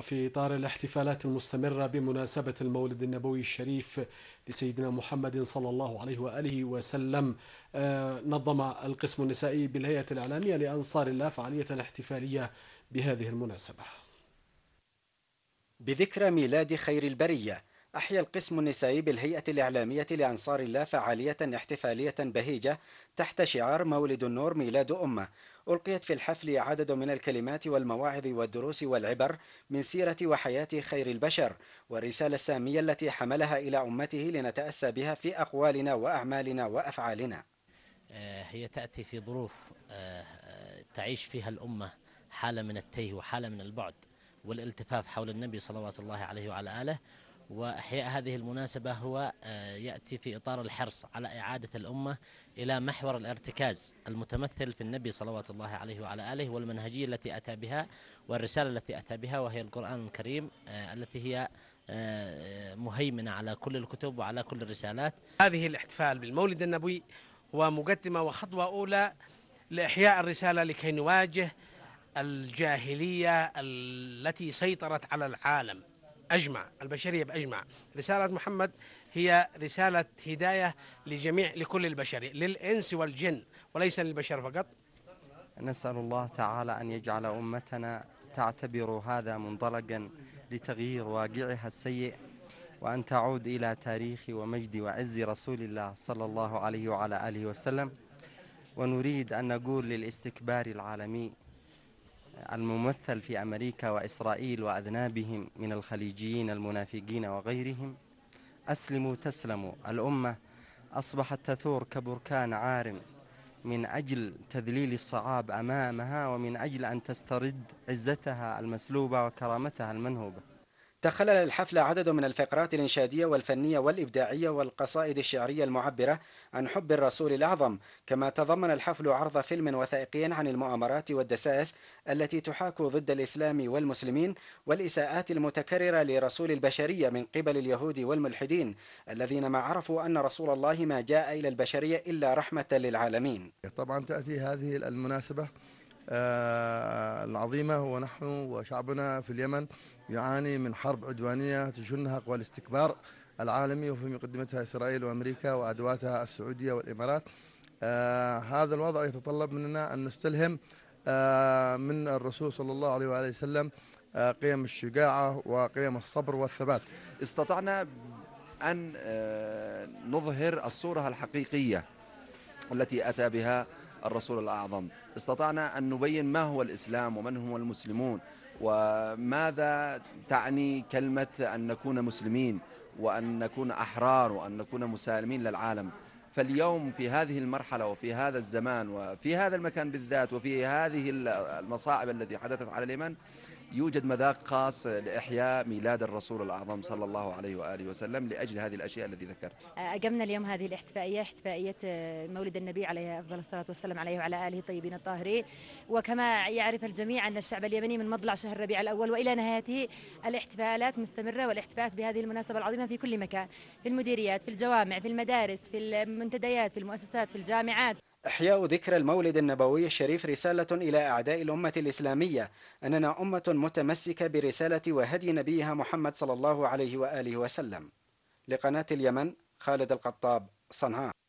في إطار الاحتفالات المستمرة بمناسبة المولد النبوي الشريف لسيدنا محمد صلى الله عليه وآله وسلم آه، نظم القسم النسائي بالهيئة الإعلامية لأنصار الله فعالية احتفالية بهذه المناسبة بذكرى ميلاد خير البرية أحيا القسم النسائي بالهيئة الإعلامية لأنصار الله فعالية احتفالية بهيجة تحت شعار مولد النور ميلاد أمة ألقيت في الحفل عدد من الكلمات والمواعظ والدروس والعبر من سيرة وحياة خير البشر والرسالة السامية التي حملها إلى أمته لنتأسى بها في أقوالنا وأعمالنا وأفعالنا آه، هي تأتي في ظروف آه، آه، تعيش فيها الأمة حالة من التيه وحالة من البعد والالتفاف حول النبي صلوات الله عليه وعلى آله وإحياء هذه المناسبة هو آه، يأتي في إطار الحرص على إعادة الأمة إلى محور الارتكاز المتمثل في النبي صلوات الله عليه وعلى آله والمنهجية التي أتى بها والرسالة التي أتى بها وهي القرآن الكريم آه، التي هي آه، مهيمنة على كل الكتب وعلى كل الرسالات هذه الاحتفال بالمولد النبوي هو مقدمة وخطوة أولى لإحياء الرسالة لكي نواجه الجاهلية التي سيطرت على العالم أجمع البشرية بأجمع رسالة محمد هي رسالة هداية لجميع لكل البشرية للإنس والجن وليس للبشر فقط نسأل الله تعالى أن يجعل أمتنا تعتبر هذا منطلقا لتغيير واقعها السيء وأن تعود إلى تاريخ ومجد وعز رسول الله صلى الله عليه وعلى آله وسلم ونريد أن نقول للاستكبار العالمي الممثل في أمريكا وإسرائيل وأذنابهم من الخليجيين المنافقين وغيرهم أسلموا تسلموا الأمة أصبحت تثور كبركان عارم من أجل تذليل الصعاب أمامها ومن أجل أن تسترد عزتها المسلوبة وكرامتها المنهوبة تخلل الحفل عدد من الفقرات الإنشادية والفنية والإبداعية والقصائد الشعرية المعبرة عن حب الرسول الأعظم كما تضمن الحفل عرض فيلم وثائقي عن المؤامرات والدسائس التي تحاك ضد الإسلام والمسلمين والإساءات المتكررة لرسول البشرية من قبل اليهود والملحدين الذين ما عرفوا أن رسول الله ما جاء إلى البشرية إلا رحمة للعالمين طبعا تأتي هذه المناسبة آه، العظيمة ونحن وشعبنا في اليمن يعاني من حرب عدوانية تشنها قوى الاستكبار العالمي وفي مقدمتها إسرائيل وأمريكا وأدواتها السعودية والإمارات آه، هذا الوضع يتطلب مننا أن نستلهم آه، من الرسول صلى الله عليه وآله وسلم قيم الشجاعة وقيم الصبر والثبات استطعنا أن نظهر الصورة الحقيقية التي أتى بها الرسول الأعظم استطعنا أن نبين ما هو الإسلام ومن هم المسلمون وماذا تعني كلمة أن نكون مسلمين وأن نكون أحرار وأن نكون مسالمين للعالم فاليوم في هذه المرحلة وفي هذا الزمان وفي هذا المكان بالذات وفي هذه المصاعب التي حدثت على اليمن يوجد مذاق خاص لإحياء ميلاد الرسول الأعظم صلى الله عليه وآله وسلم لأجل هذه الأشياء التي ذكرت أقمنا اليوم هذه الاحتفائية احتفائية مولد النبي عليه أفضل الصلاة والسلام عليه وعلى آله الطيبين الطاهرين وكما يعرف الجميع أن الشعب اليمني من مطلع شهر ربيع الأول وإلى نهايته الاحتفالات مستمرة والاحتفاءات بهذه المناسبة العظيمة في كل مكان في المديريات في الجوامع في المدارس في المنتديات في المؤسسات في الجامعات إحياء ذكرى المولد النبوي الشريف رسالة إلى أعداء الأمة الإسلامية أننا أمة متمسكة برسالة وهدي نبيها محمد صلى الله عليه وآله وسلم لقناة اليمن خالد القطاب صنعاء